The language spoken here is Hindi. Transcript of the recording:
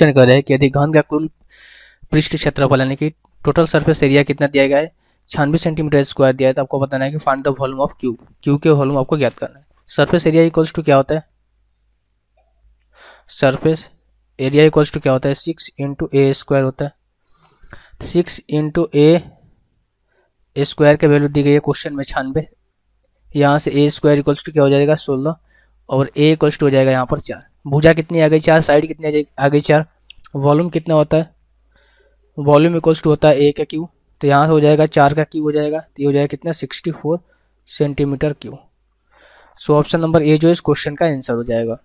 क्वेश्चन कह रहे हैं कि यदि घन का कुल पृष्ठ क्षेत्रफल यानी कि टोटल सरफेस एरिया कितना दिया गया है छानवे सेंटीमीटर स्क्वायर दिया है तो आपको बताना है कि find the volume of cube cube के वॉल्यूम आपको ज्ञात करना है सरफेस एरिया इक्वल्स टू क्या होता है सरफेस एरिया इक्वल्स टू क्या होता है सिक्स इंटू ए स्क्वायर होता है सिक्स इंटू ए स्क्वायर के वैल्यू दी गई है क्वेश्चन में छानवे यहाँ से ए स्क्वायर इक्वल्स टू क्या हो जाएगा सोलह और ए इक्वल्स टू हो जाएगा यहाँ पर चार भुजा कितनी आ गई चार साइड कितनी आ गई चार वॉल्यूम कितना होता है वॉल्यूम इक्वल्स टू होता है ए का क्यू तो यहाँ से हो जाएगा चार का क्यू हो जाएगा तो ये हो जाएगा कितना sixty four centimetre cube so option number A जो है इस क्वेश्चन का आंसर हो जाएगा